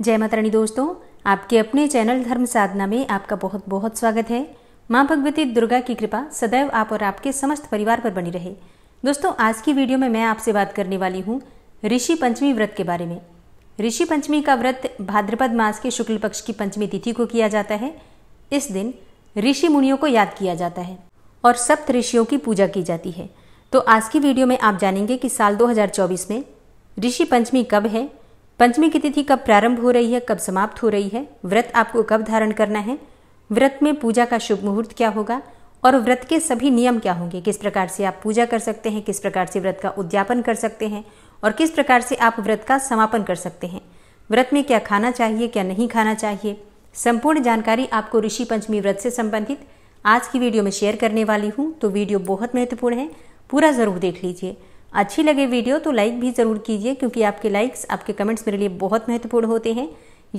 जय माता रानी दोस्तों आपके अपने चैनल धर्म साधना में आपका बहुत बहुत स्वागत है माँ भगवती दुर्गा की कृपा सदैव आप और आपके समस्त परिवार पर बनी रहे दोस्तों आज की वीडियो में मैं आपसे बात करने वाली हूँ ऋषि पंचमी व्रत के बारे में ऋषि पंचमी का व्रत भाद्रपद मास के शुक्ल पक्ष की पंचमी तिथि को किया जाता है इस दिन ऋषि मुनियों को याद किया जाता है और सप्त ऋषियों की पूजा की जाती है तो आज की वीडियो में आप जानेंगे कि साल 2024 में ऋषि पंचमी कब है पंचमी की तिथि कब प्रारंभ हो रही है कब समाप्त हो रही है व्रत आपको कब धारण करना है व्रत में पूजा का शुभ मुहूर्त क्या होगा और व्रत के सभी नियम क्या होंगे किस प्रकार से आप पूजा कर सकते हैं किस प्रकार से व्रत का उद्यापन कर सकते हैं और किस प्रकार से आप व्रत का समापन कर सकते हैं व्रत में क्या खाना चाहिए क्या नहीं खाना चाहिए संपूर्ण जानकारी आपको ऋषि पंचमी व्रत से संबंधित आज की वीडियो में शेयर करने वाली हूँ तो वीडियो बहुत महत्वपूर्ण है पूरा ज़रूर देख लीजिए अच्छी लगे वीडियो तो लाइक भी ज़रूर कीजिए क्योंकि आपके लाइक्स आपके कमेंट्स मेरे लिए बहुत महत्वपूर्ण होते हैं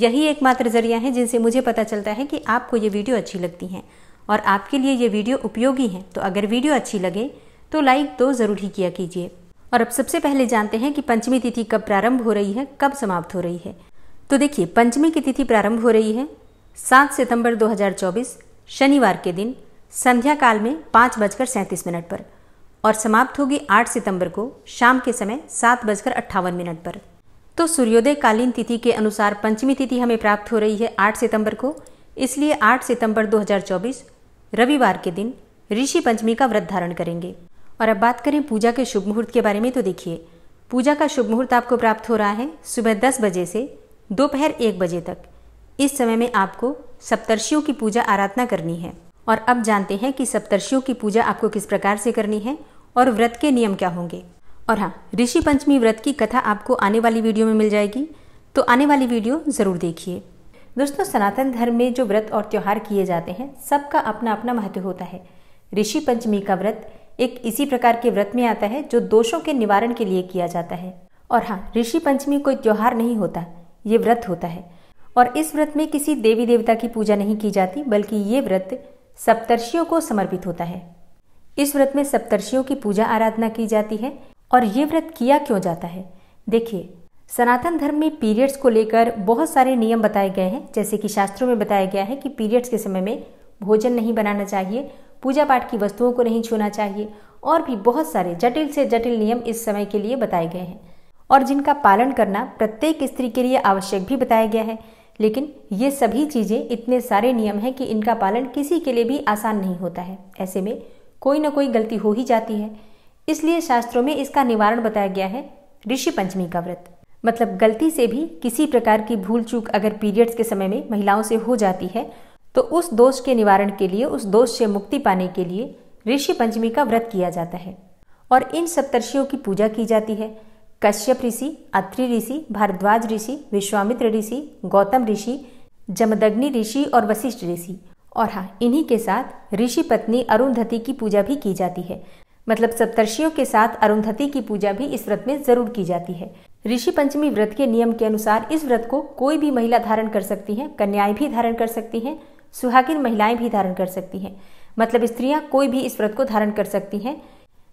यही एकमात्र ज़रिया है जिनसे मुझे पता चलता है कि आपको ये वीडियो अच्छी लगती हैं और आपके लिए ये वीडियो उपयोगी है तो अगर वीडियो अच्छी लगे तो लाइक तो ज़रूर ही किया कीजिए और अब सबसे पहले जानते हैं कि पंचमी तिथि कब प्रारंभ हो रही है कब समाप्त हो रही है तो देखिए पंचमी की तिथि प्रारंभ हो रही है सात सितंबर 2024 शनिवार के दिन संध्या काल में पाँच बजकर सैंतीस मिनट पर और समाप्त होगी 8 सितंबर को शाम के समय सात बजकर अट्ठावन मिनट पर तो सूर्योदय कालीन तिथि के अनुसार पंचमी तिथि हमें प्राप्त हो रही है 8 सितंबर को इसलिए 8 सितंबर 2024 रविवार के दिन ऋषि पंचमी का व्रत धारण करेंगे और अब बात करें पूजा के शुभ मुहूर्त के बारे में तो देखिए पूजा का शुभ मुहूर्त आपको प्राप्त हो रहा है सुबह दस बजे से दोपहर एक बजे तक इस समय में आपको सप्तर्षियों की पूजा आराधना करनी है और अब जानते हैं कि सप्तर्षियों की पूजा आपको किस प्रकार से करनी है और व्रत के नियम क्या होंगे और हाँ ऋषि पंचमी व्रत की कथा आपको आने वाली वीडियो में मिल जाएगी तो आने वाली वीडियो ज़रूर देखिए दोस्तों सनातन धर्म में जो व्रत और त्यौहार किए जाते हैं सबका अपना अपना महत्व होता है ऋषि पंचमी का व्रत एक इसी प्रकार के व्रत में आता है जो दोषों के निवारण के लिए किया जाता है और हाँ ऋषि पंचमी कोई त्यौहार नहीं होता ये व्रत होता है और इस व्रत में किसी देवी देवता की पूजा नहीं की जाती बल्कि ये व्रत सप्तर्षियों को समर्पित होता है इस व्रत में सप्तर्षियों की पूजा आराधना की जाती है और ये व्रत किया क्यों जाता है देखिए सनातन धर्म में पीरियड्स को लेकर बहुत सारे नियम बताए गए हैं जैसे कि शास्त्रों में बताया गया है कि पीरियड्स के समय में भोजन नहीं बनाना चाहिए पूजा पाठ की वस्तुओं को नहीं छूना चाहिए और भी बहुत सारे जटिल से जटिल नियम इस समय के लिए बताए गए हैं और जिनका पालन करना प्रत्येक स्त्री के लिए आवश्यक भी बताया गया है लेकिन ये सभी चीज़ें इतने सारे नियम हैं कि इनका पालन किसी के लिए भी आसान नहीं होता है ऐसे में कोई ना कोई गलती हो ही जाती है इसलिए शास्त्रों में इसका निवारण बताया गया है ऋषि पंचमी का व्रत मतलब गलती से भी किसी प्रकार की भूल चूक अगर पीरियड्स के समय में महिलाओं से हो जाती है तो उस दोष के निवारण के लिए उस दोष से मुक्ति पाने के लिए ऋषि पंचमी का व्रत किया जाता है और इन सप्तर्षियों की पूजा की जाती है कश्यप ऋषि अत्रि ऋषि भारद्वाज ऋषि विश्वामित्र ऋषि गौतम ऋषि जमदग्नि ऋषि और वशिष्ठ ऋषि और हाँ इन्हीं के साथ ऋषि पत्नी अरुंधति की पूजा भी की जाती है मतलब सप्तर्षियों के साथ अरुंधति की पूजा भी इस व्रत में जरूर की जाती है ऋषि पंचमी व्रत के नियम के अनुसार इस व्रत को कोई भी महिला धारण कर सकती है कन्याएं भी धारण कर सकती हैं सुहागिन महिलाएं भी धारण कर सकती हैं मतलब स्त्रियां कोई भी इस व्रत को धारण कर सकती हैं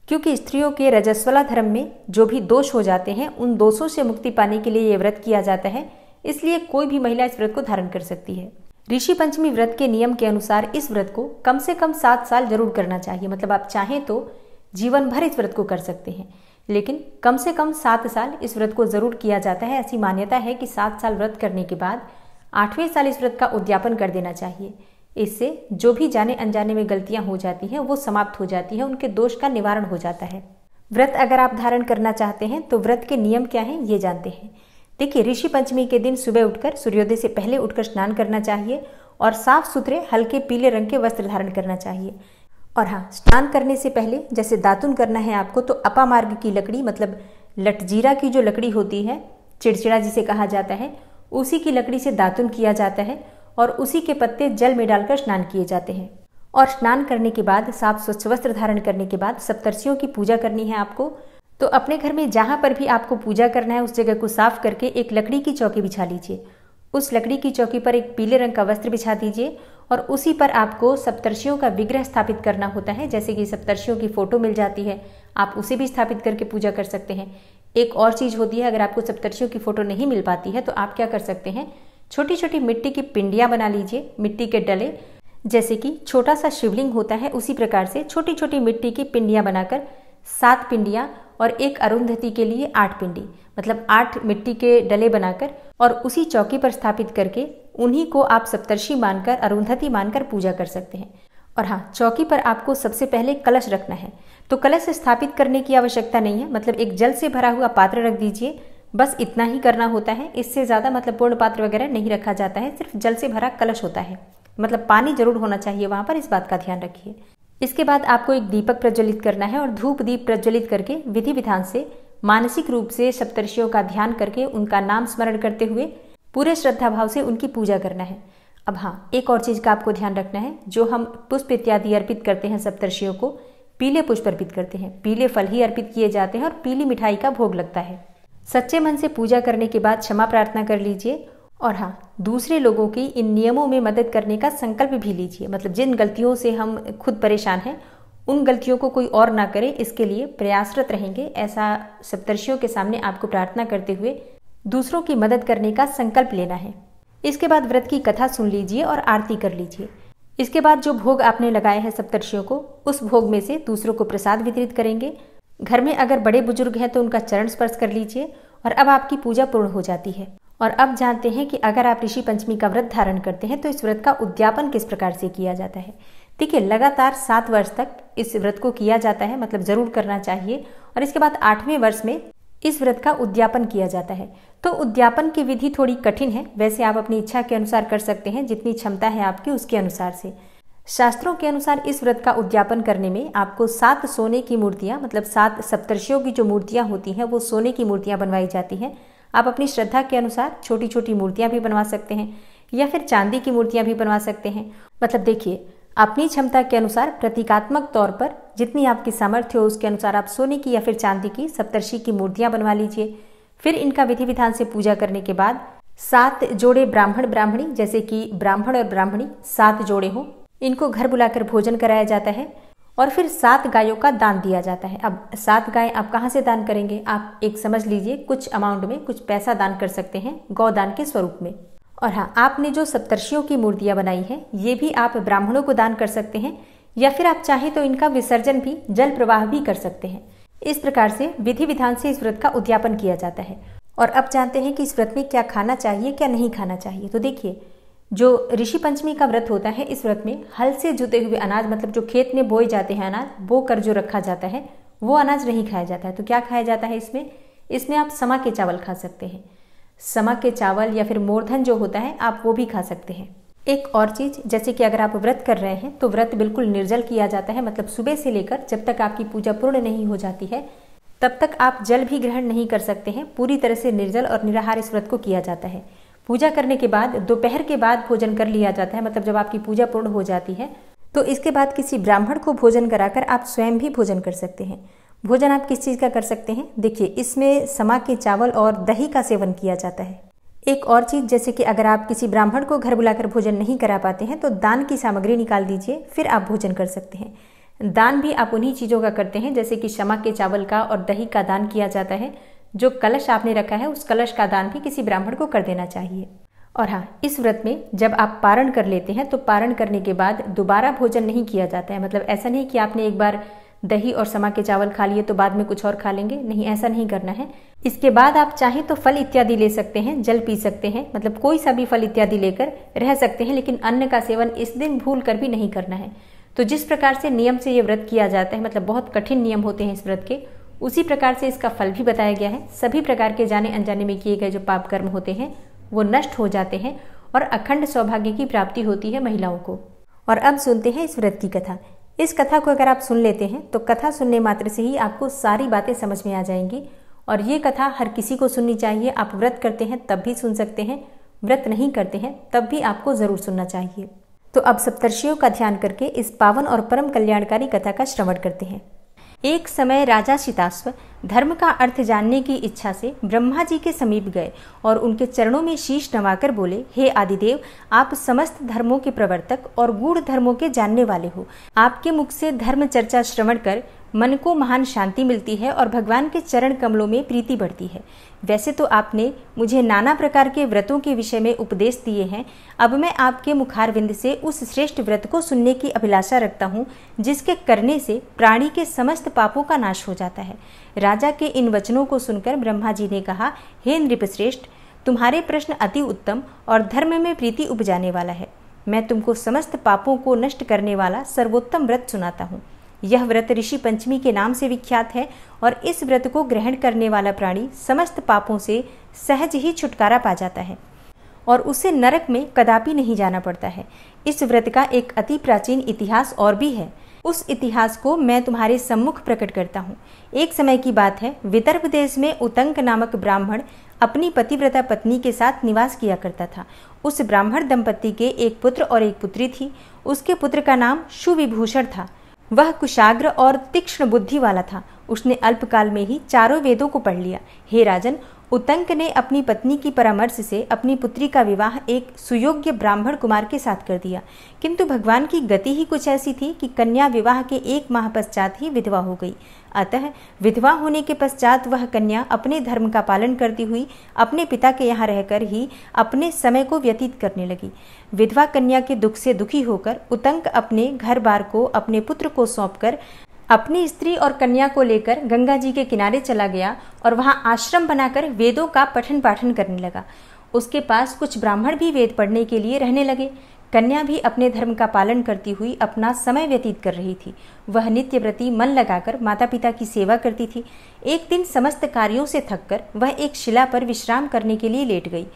क्योंकि स्त्रियों के रजस्वला धर्म में जो भी दोष हो जाते हैं उन दोषों से मुक्ति पाने के लिए ये व्रत किया जाता है इसलिए कोई भी महिला इस व्रत को धारण कर सकती है ऋषि पंचमी व्रत के नियम के अनुसार इस व्रत को कम से कम सात साल जरूर करना चाहिए मतलब आप चाहें तो जीवन भर इस व्रत को कर सकते हैं लेकिन कम से कम सात साल इस व्रत को जरूर किया जाता है ऐसी मान्यता है कि सात साल व्रत करने के बाद आठवें साल इस व्रत का उद्यापन कर देना चाहिए इससे जो भी जाने अनजाने में गलतियां हो जाती हैं वो समाप्त हो जाती हैं उनके दोष का निवारण हो जाता है व्रत अगर आप धारण करना चाहते हैं तो व्रत के नियम क्या हैं ये जानते हैं देखिए ऋषि पंचमी के दिन सुबह उठकर सूर्योदय से पहले उठकर स्नान करना चाहिए और साफ सुथरे हल्के पीले रंग के वस्त्र धारण करना चाहिए और हाँ स्नान करने से पहले जैसे दातुन करना है आपको तो अपामार्ग की लकड़ी मतलब लटजीरा की जो लकड़ी होती है चिड़चिड़ा जिसे कहा जाता है उसी की लकड़ी से दातुन किया जाता है और उसी के पत्ते जल में डालकर स्नान किए जाते हैं और स्नान करने के बाद साफ स्वच्छ वस्त्र धारण करने के बाद सप्तर्षियों की पूजा करनी है आपको तो अपने घर में जहाँ पर भी आपको पूजा करना है उस जगह को साफ करके एक लकड़ी की चौकी बिछा लीजिए उस लकड़ी की चौकी पर एक पीले रंग का वस्त्र बिछा दीजिए और उसी पर आपको सप्तर्षियों का विग्रह स्थापित करना होता है जैसे कि सप्तर्षियों की फोटो मिल जाती है आप उसे भी स्थापित करके पूजा कर सकते हैं एक और चीज़ होती है अगर आपको सप्तर्षियों की फोटो नहीं मिल पाती है तो आप क्या कर सकते हैं छोटी छोटी मिट्टी की पिंडियाँ बना लीजिए मिट्टी के डले जैसे कि छोटा सा शिवलिंग होता है उसी प्रकार से छोटी छोटी मिट्टी की पिंडियाँ बनाकर सात पिंडियाँ और एक अरुंधति के लिए आठ पिंडी मतलब आठ मिट्टी के डले बनाकर और उसी चौकी पर स्थापित करके उन्हीं को आप सप्तर्षि मानकर अरुंधति मानकर पूजा कर सकते हैं और हाँ चौकी पर आपको सबसे पहले कलश रखना है तो कलश स्थापित करने की आवश्यकता नहीं है मतलब एक जल से भरा हुआ पात्र रख दीजिए बस इतना ही करना होता है इससे ज़्यादा मतलब पूर्ण पात्र वगैरह नहीं रखा जाता है सिर्फ जल से भरा कलश होता है मतलब पानी जरूर होना चाहिए वहाँ पर इस बात का ध्यान रखिए इसके बाद आपको एक दीपक प्रज्वलित करना है और धूप दीप प्रज्वलित करके विधि विधान से मानसिक रूप से सप्तर्षियों का ध्यान करके उनका नाम स्मरण करते हुए पूरे श्रद्धा भाव से उनकी पूजा करना है अब हाँ एक और चीज़ का आपको ध्यान रखना है जो हम पुष्प इत्यादि अर्पित करते हैं सप्तर्षियों को पीले पुष्प अर्पित करते हैं पीले फल ही अर्पित किए जाते हैं और पीली मिठाई का भोग लगता है सच्चे मन से पूजा करने के बाद क्षमा प्रार्थना कर लीजिए और हाँ दूसरे लोगों की इन नियमों में मदद करने का संकल्प भी लीजिए मतलब जिन गलतियों से हम खुद परेशान हैं उन गलतियों को कोई और ना करे इसके लिए प्रयासरत रहेंगे ऐसा सप्तर्षियों के सामने आपको प्रार्थना करते हुए दूसरों की मदद करने का संकल्प लेना है इसके बाद व्रत की कथा सुन लीजिए और आरती कर लीजिए इसके बाद जो भोग आपने लगाए हैं सप्तर्षियों को उस भोग में से दूसरों को प्रसाद वितरित करेंगे घर में अगर बड़े बुजुर्ग हैं तो उनका चरण स्पर्श कर लीजिए और अब आपकी पूजा पूर्ण हो जाती है और अब जानते हैं कि अगर आप ऋषि पंचमी का व्रत धारण करते हैं तो इस व्रत का उद्यापन किस प्रकार से किया जाता है है लगातार सात वर्ष तक इस व्रत को किया जाता है मतलब जरूर करना चाहिए और इसके बाद आठवें वर्ष में इस व्रत का उद्यापन किया जाता है तो उद्यापन की विधि थोड़ी कठिन है वैसे आप अपनी इच्छा के अनुसार कर सकते हैं जितनी क्षमता है आपकी उसके अनुसार से शास्त्रों के अनुसार इस व्रत का उद्यापन करने में आपको सात सोने की मूर्तियां मतलब सात सप्तर्षियों की जो मूर्तियां होती हैं वो सोने की मूर्तियां बनवाई जाती हैं आप अपनी श्रद्धा के अनुसार छोटी छोटी मूर्तियां भी बनवा सकते हैं या फिर चांदी की मूर्तियां भी बनवा सकते हैं मतलब देखिए अपनी क्षमता के अनुसार प्रतीकात्मक तौर पर जितनी आपकी सामर्थ्य हो उसके अनुसार आप सोने की या फिर चांदी की सप्तर्षि की मूर्तियां बनवा लीजिए फिर इनका विधि विधान से पूजा करने के बाद सात जोड़े ब्राह्मण ब्राह्मणी जैसे कि ब्राह्मण और ब्राह्मणी सात जोड़े हों इनको घर बुलाकर भोजन कराया जाता है और फिर सात गायों का दान दिया जाता है अब सात गाय आप कहाँ से दान करेंगे आप एक समझ लीजिए कुछ अमाउंट में कुछ पैसा दान कर सकते हैं गौदान के स्वरूप में और हाँ आपने जो सप्तर्षियों की मूर्तियाँ बनाई हैं ये भी आप ब्राह्मणों को दान कर सकते हैं या फिर आप चाहें तो इनका विसर्जन भी जल प्रवाह भी कर सकते हैं इस प्रकार से विधि विधान से इस व्रत का उद्यापन किया जाता है और अब जानते हैं कि इस व्रत में क्या खाना चाहिए क्या नहीं खाना चाहिए तो देखिए जो ऋषि पंचमी का व्रत होता है इस व्रत में हल से जुते हुए अनाज मतलब जो खेत में बोए जाते हैं अनाज बो कर जो रखा जाता है वो अनाज नहीं खाया जाता है तो क्या खाया जाता है इसमें इसमें आप समा के चावल खा सकते हैं समा के चावल या फिर मोरधन जो होता है आप वो भी खा सकते हैं एक और चीज़ जैसे कि अगर आप व्रत कर रहे हैं तो व्रत बिल्कुल निर्जल किया जाता है मतलब सुबह से लेकर जब तक आपकी पूजा पूर्ण नहीं हो जाती है तब तक आप जल भी ग्रहण नहीं कर सकते हैं पूरी तरह से निर्जल और निराहार इस व्रत को किया जाता है पूजा करने के बाद दोपहर के बाद भोजन कर लिया जाता है मतलब जब आपकी पूजा पूर्ण हो जाती है तो इसके बाद किसी ब्राह्मण को भोजन कराकर आप स्वयं भी भोजन कर सकते हैं भोजन आप किस चीज़ का कर सकते हैं देखिए इसमें समा के चावल और दही का सेवन किया जाता है एक और चीज़ जैसे कि अगर आप किसी ब्राह्मण को घर बुलाकर भोजन नहीं करा पाते हैं तो दान की सामग्री निकाल दीजिए फिर आप भोजन कर सकते हैं दान भी आप उन्हीं चीज़ों का करते हैं जैसे कि क्षमा के चावल का और दही का दान किया जाता है जो कलश आपने रखा है उस कलश का दान भी किसी ब्राह्मण को कर देना चाहिए और हाँ इस व्रत में जब आप पारण कर लेते हैं तो पारण करने के बाद दोबारा भोजन नहीं किया जाता है मतलब ऐसा नहीं कि आपने एक बार दही और समा के चावल खा लिए तो बाद में कुछ और खा लेंगे नहीं ऐसा नहीं करना है इसके बाद आप चाहें तो फल इत्यादि ले सकते हैं जल पी सकते हैं मतलब कोई सा भी फल इत्यादि लेकर रह सकते हैं लेकिन अन्न का सेवन इस दिन भूल कर भी नहीं करना है तो जिस प्रकार से नियम से ये व्रत किया जाता है मतलब बहुत कठिन नियम होते हैं इस व्रत के उसी प्रकार से इसका फल भी बताया गया है सभी प्रकार के जाने अनजाने में किए गए जो पाप कर्म होते हैं वो नष्ट हो जाते हैं और अखंड सौभाग्य की प्राप्ति होती है महिलाओं को और अब सुनते हैं इस व्रत की कथा इस कथा को अगर आप सुन लेते हैं तो कथा सुनने मात्र से ही आपको सारी बातें समझ में आ जाएंगी और ये कथा हर किसी को सुननी चाहिए आप व्रत करते हैं तब भी सुन सकते हैं व्रत नहीं करते हैं तब भी आपको ज़रूर सुनना चाहिए तो अब सप्तर्षियों का ध्यान करके इस पावन और परम कल्याणकारी कथा का श्रवण करते हैं एक समय राजा शिताश्व धर्म का अर्थ जानने की इच्छा से ब्रह्मा जी के समीप गए और उनके चरणों में शीश नवाकर बोले हे आदिदेव आप समस्त धर्मों के प्रवर्तक और गूढ़ धर्मों के जानने वाले हो आपके मुख से धर्म चर्चा श्रवण कर मन को महान शांति मिलती है और भगवान के चरण कमलों में प्रीति बढ़ती है वैसे तो आपने मुझे नाना प्रकार के व्रतों के विषय में उपदेश दिए हैं अब मैं आपके मुखारविंद से उस श्रेष्ठ व्रत को सुनने की अभिलाषा रखता हूँ जिसके करने से प्राणी के समस्त पापों का नाश हो जाता है राजा के इन वचनों को सुनकर ब्रह्मा जी ने कहा हे नृपश्रेष्ठ तुम्हारे प्रश्न अति उत्तम और धर्म में प्रीति उपजाने वाला है मैं तुमको समस्त पापों को नष्ट करने वाला सर्वोत्तम व्रत सुनाता हूँ यह व्रत ऋषि पंचमी के नाम से विख्यात है और इस व्रत को ग्रहण करने वाला प्राणी समस्त पापों से सहज ही छुटकारा पा जाता है और उसे नरक में कदापि नहीं जाना पड़ता है इस व्रत का एक अति प्राचीन इतिहास और भी है उस इतिहास को मैं तुम्हारे सम्मुख प्रकट करता हूँ एक समय की बात है विदर्भ देश में उतंक नामक ब्राह्मण अपनी पतिव्रता पत्नी के साथ निवास किया करता था उस ब्राह्मण दंपति के एक पुत्र और एक पुत्री थी उसके पुत्र का नाम सुविभूषण था वह कुशाग्र और तीक्ष्ण बुद्धि वाला था उसने अल्पकाल में ही चारों वेदों को पढ़ लिया हे राजन उतंक ने अपनी पत्नी की परामर्श से अपनी पुत्री का विवाह एक सुयोग्य ब्राह्मण कुमार के साथ कर दिया किंतु भगवान की गति ही कुछ ऐसी थी कि कन्या विवाह के एक माह पश्चात ही विधवा हो गई अतः विधवा होने के पश्चात वह कन्या अपने धर्म का पालन करती हुई अपने पिता के यहाँ रहकर ही अपने समय को व्यतीत करने लगी विधवा कन्या के दुख से दुखी होकर उतंक अपने घर बार को अपने पुत्र को सौंपकर अपनी स्त्री और कन्या को लेकर गंगा जी के किनारे चला गया और वहाँ आश्रम बनाकर वेदों का पठन पाठन करने लगा उसके पास कुछ ब्राह्मण भी वेद पढ़ने के लिए रहने लगे कन्या भी अपने धर्म का पालन करती हुई अपना समय व्यतीत कर रही थी वह नित्य प्रति मन लगाकर माता पिता की सेवा करती थी एक दिन समस्त कार्यों से थककर वह एक शिला पर विश्राम करने के लिए लेट गई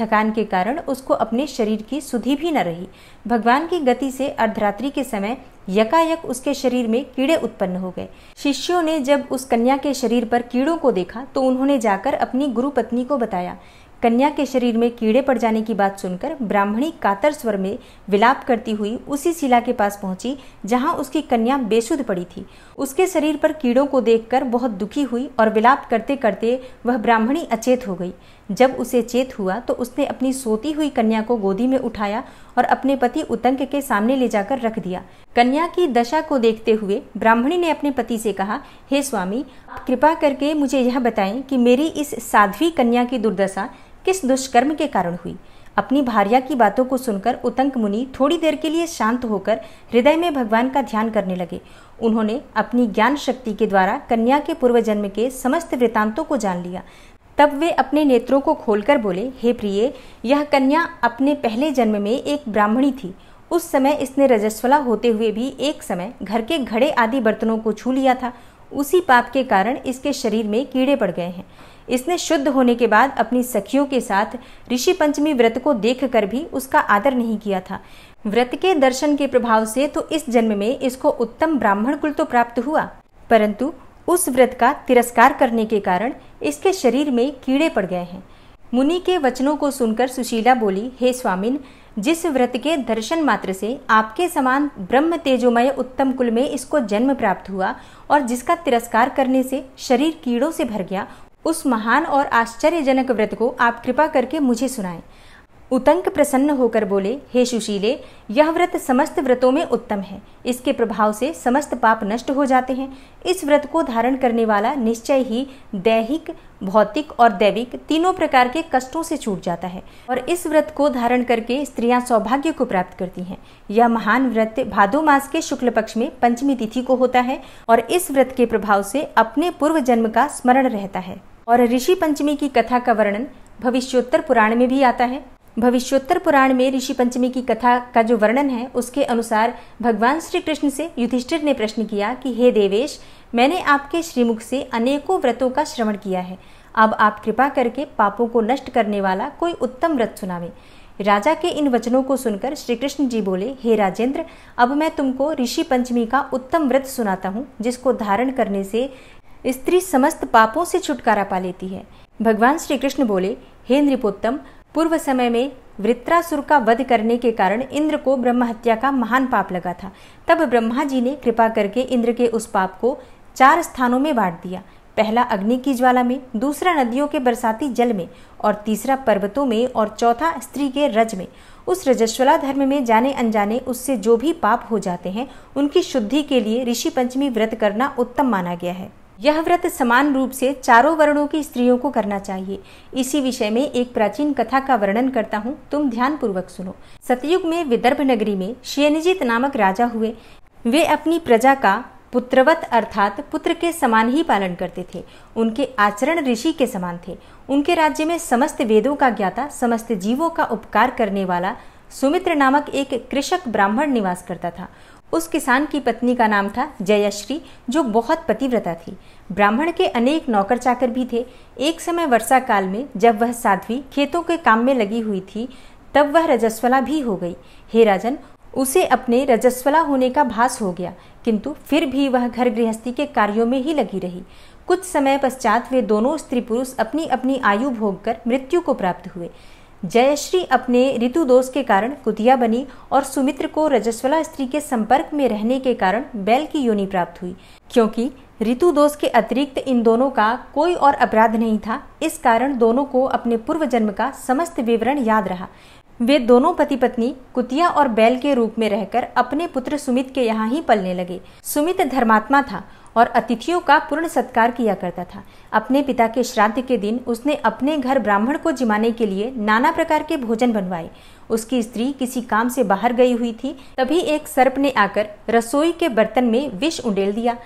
थकान के कारण उसको अपने शरीर की सुधि भी न रही भगवान की गति से अर्धरात्रि के समय यकायक उसके शरीर में कीड़े उत्पन्न हो गए शिष्यों ने जब उस कन्या के शरीर पर कीड़ों को देखा तो उन्होंने जाकर अपनी गुरु पत्नी को बताया कन्या के शरीर में कीड़े पड़ जाने की बात सुनकर ब्राह्मणी कातर स्वर में विलाप करती हुई उसी शिला के पास पहुंची जहां उसकी कन्या बेसुध पड़ी थी उसके शरीर पर कीड़ों को देखकर बहुत दुखी हुई और विलाप करते करते वह ब्राह्मणी अचेत हो गई जब उसे चेत हुआ तो उसने अपनी सोती हुई कन्या को गोदी में उठाया और अपने पति उतंक के सामने ले जाकर रख दिया कन्या की दशा को देखते हुए ब्राह्मणी ने अपने पति से कहा हे hey स्वामी आप कृपा करके मुझे यह बताएं कि मेरी इस साध्वी कन्या की दुर्दशा किस दुष्कर्म के कारण हुई अपनी भार्या की बातों को सुनकर उतंक मुनि थोड़ी देर के लिए शांत होकर हृदय में भगवान का ध्यान करने लगे उन्होंने अपनी ज्ञान शक्ति के द्वारा कन्या के पूर्व जन्म के समस्त वृतांतों को जान लिया तब वे अपने नेत्रों को खोलकर बोले हे प्रिय यह कन्या अपने पहले जन्म में एक ब्राह्मणी थी उस समय इसने रजस्वला होते हुए भी एक समय घर के घड़े आदि बर्तनों को छू लिया था उसी पाप के कारण इसके शरीर में कीड़े पड़ गए हैं इसने शुद्ध होने के बाद अपनी सखियों के साथ ऋषि पंचमी व्रत को कर भी उसका आदर नहीं किया था व्रत के दर्शन के प्रभाव से तो इस जन्म में इसको उत्तम ब्राह्मण कुल तो प्राप्त हुआ परंतु उस व्रत का तिरस्कार करने के कारण इसके शरीर में कीड़े पड़ गए हैं मुनि के वचनों को सुनकर सुशीला बोली हे स्वामिन जिस व्रत के दर्शन मात्र से आपके समान ब्रह्म तेजोमय उत्तम कुल में इसको जन्म प्राप्त हुआ और जिसका तिरस्कार करने से शरीर कीड़ों से भर गया उस महान और आश्चर्यजनक व्रत को आप कृपा करके मुझे सुनाएं उतंक प्रसन्न होकर बोले हे सुशीले यह व्रत समस्त व्रतों में उत्तम है इसके प्रभाव से समस्त पाप नष्ट हो जाते हैं इस व्रत को धारण करने वाला निश्चय ही दैहिक भौतिक और दैविक तीनों प्रकार के कष्टों से छूट जाता है और इस व्रत को धारण करके स्त्रियां सौभाग्य को प्राप्त करती हैं यह महान व्रत भादो मास के शुक्ल पक्ष में पंचमी तिथि को होता है और इस व्रत के प्रभाव से अपने पूर्व जन्म का स्मरण रहता है और ऋषि पंचमी की कथा का वर्णन भविष्योत्तर पुराण में भी आता है भविष्योत्तर पुराण में ऋषि पंचमी की कथा का जो वर्णन है उसके अनुसार भगवान श्री कृष्ण से युधिष्ठिर ने प्रश्न किया कि हे देवेश मैंने आपके श्रीमुख से अनेकों व्रतों का श्रवण किया है अब आप कृपा करके पापों को नष्ट करने वाला कोई उत्तम व्रत सुनावे राजा के इन वचनों को सुनकर श्री कृष्ण जी बोले हे राजेंद्र अब मैं तुमको ऋषि पंचमी का उत्तम व्रत सुनाता हूँ जिसको धारण करने से स्त्री समस्त पापों से छुटकारा पा लेती है भगवान श्री कृष्ण बोले हे नृपोत्तम पूर्व समय में वृत्रासुर का वध करने के कारण इंद्र को ब्रह्म हत्या का महान पाप लगा था तब ब्रह्मा जी ने कृपा करके इंद्र के उस पाप को चार स्थानों में बांट दिया पहला अग्नि की ज्वाला में दूसरा नदियों के बरसाती जल में और तीसरा पर्वतों में और चौथा स्त्री के रज में उस रजस्वला धर्म में जाने अनजाने उससे जो भी पाप हो जाते हैं उनकी शुद्धि के लिए ऋषि पंचमी व्रत करना उत्तम माना गया है यह व्रत समान रूप से चारों वर्णों की स्त्रियों को करना चाहिए इसी विषय में एक प्राचीन कथा का वर्णन करता हूँ तुम ध्यान पूर्वक सुनो सतयुग में विदर्भ नगरी में शेनजीत नामक राजा हुए वे अपनी प्रजा का पुत्रवत अर्थात पुत्र के समान ही पालन करते थे उनके आचरण ऋषि के समान थे उनके राज्य में समस्त वेदों का ज्ञाता समस्त जीवों का उपकार करने वाला सुमित्र नामक एक कृषक ब्राह्मण निवास करता था उस किसान की पत्नी का नाम था जयश्री जो बहुत पतिव्रता थी ब्राह्मण के अनेक नौकर चाकर भी थे एक समय वर्षा काल में जब वह साध्वी खेतों के काम में लगी हुई थी तब वह रजस्वला भी हो गई हे राजन उसे अपने रजस्वला होने का भास हो गया किंतु फिर भी वह घर गृहस्थी के कार्यों में ही लगी रही कुछ समय पश्चात वे दोनों स्त्री पुरुष अपनी अपनी आयु कर मृत्यु को प्राप्त हुए जयश्री अपने ऋतु दोष के कारण कुतिया बनी और सुमित्र को रजस्वला स्त्री के संपर्क में रहने के कारण बैल की योनि प्राप्त हुई क्योंकि ऋतु दोष के अतिरिक्त इन दोनों का कोई और अपराध नहीं था इस कारण दोनों को अपने पूर्व जन्म का समस्त विवरण याद रहा वे दोनों पति पत्नी कुतिया और बैल के रूप में रहकर अपने पुत्र सुमित के यहाँ ही पलने लगे सुमित धर्मात्मा था और अतिथियों का पूर्ण सत्कार किया करता था अपने पिता के श्राद्ध के दिन उसने अपने घर ब्राह्मण को जिमाने के लिए नाना प्रकार के भोजन बनवाए उसकी स्त्री किसी काम से बाहर गई हुई थी तभी एक सर्प ने आकर रसोई के बर्तन में विष उंडेल दिया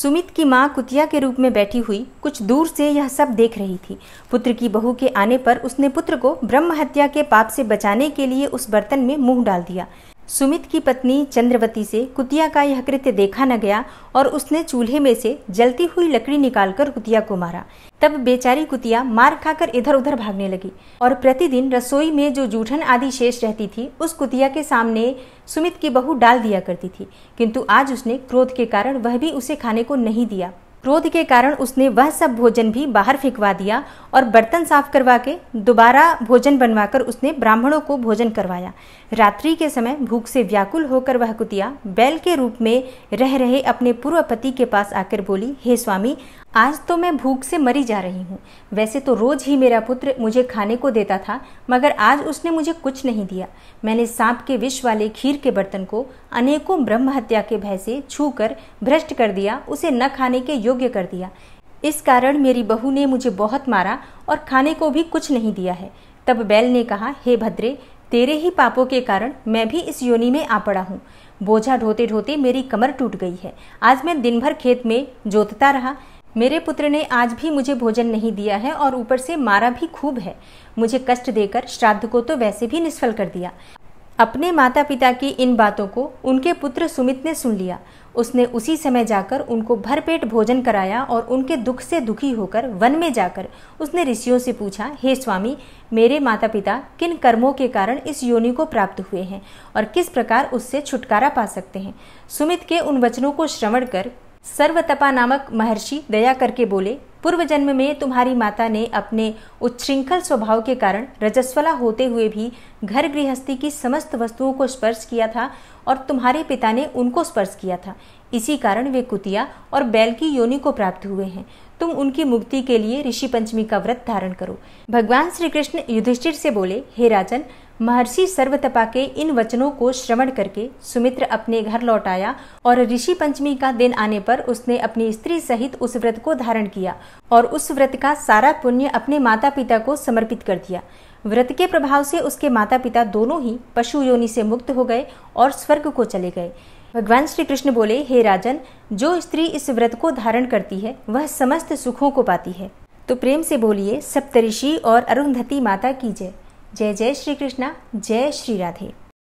सुमित की माँ कुतिया के रूप में बैठी हुई कुछ दूर से यह सब देख रही थी पुत्र की बहू के आने पर उसने पुत्र को ब्रह्म हत्या के पाप से बचाने के लिए उस बर्तन में मुंह डाल दिया सुमित की पत्नी चंद्रवती से कुतिया का यह कृत्य देखा न गया और उसने चूल्हे में से जलती हुई लकड़ी निकालकर कुतिया को मारा तब बेचारी कुतिया मार खाकर इधर उधर भागने लगी और प्रतिदिन रसोई में जो जूठन आदि शेष रहती थी उस कुतिया के सामने सुमित की बहू डाल दिया करती थी किंतु आज उसने क्रोध के कारण वह भी उसे खाने को नहीं दिया क्रोध के कारण उसने वह सब भोजन भी बाहर फेंकवा दिया और बर्तन साफ करवा के दोबारा भोजन बनवाकर उसने ब्राह्मणों को भोजन करवाया रात्रि के समय भूख से व्याकुल होकर वह कुतिया बैल के रूप में रह रहे अपने पूर्व पति के पास आकर बोली हे स्वामी आज तो मैं भूख से मरी जा रही हूँ वैसे तो रोज ही मेरा पुत्र मुझे खाने को देता था मगर आज उसने मुझे कुछ नहीं दिया मैंने सांप के विष वाले खीर के बर्तन को अनेकों ब्रह्म हत्या के भय से छू कर भ्रष्ट कर दिया उसे न खाने के योग्य कर दिया इस कारण मेरी बहू ने मुझे बहुत मारा और खाने को भी कुछ नहीं दिया है तब बैल ने कहा हे भद्रे तेरे ही पापों के कारण मैं भी इस योनि में आ पड़ा हूँ बोझा ढोते ढोते मेरी कमर टूट गई है आज मैं दिन भर खेत में जोतता रहा मेरे पुत्र ने आज भी मुझे भोजन नहीं दिया है और ऊपर से मारा भी खूब है मुझे कष्ट देकर श्राद्ध को तो वैसे भी निष्फल कर दिया अपने माता पिता की इन बातों को उनके पुत्र सुमित ने सुन लिया उसने उसी समय जाकर उनको भरपेट भोजन कराया और उनके दुख से दुखी होकर वन में जाकर उसने ऋषियों से पूछा हे स्वामी मेरे माता पिता किन कर्मों के कारण इस योनि को प्राप्त हुए हैं और किस प्रकार उससे छुटकारा पा सकते हैं सुमित के उन वचनों को श्रवण कर सर्वतपा नामक महर्षि दया करके बोले पूर्व जन्म में तुम्हारी माता ने अपने उच्छृंखल स्वभाव के कारण रजस्वला होते हुए भी घर गृहस्थी की समस्त वस्तुओं को स्पर्श किया था और तुम्हारे पिता ने उनको स्पर्श किया था इसी कारण वे कुतिया और बैल की योनि को प्राप्त हुए हैं तुम उनकी मुक्ति के लिए ऋषि पंचमी का व्रत धारण करो भगवान श्री कृष्ण युधिष्ठिर से बोले हे राजन महर्षि सर्वतपा के इन वचनों को श्रवण करके सुमित्र अपने घर लौट आया और ऋषि पंचमी का दिन आने पर उसने अपनी स्त्री सहित उस व्रत को धारण किया और उस व्रत का सारा पुण्य अपने माता पिता को समर्पित कर दिया व्रत के प्रभाव से उसके माता पिता दोनों ही पशु योनि से मुक्त हो गए और स्वर्ग को चले गए भगवान श्री कृष्ण बोले हे राजन जो स्त्री इस व्रत को धारण करती है वह समस्त सुखों को पाती है तो प्रेम से बोलिए सप्तऋषि और अरुंधति माता की जय जय जय श्री कृष्णा जय श्री राधे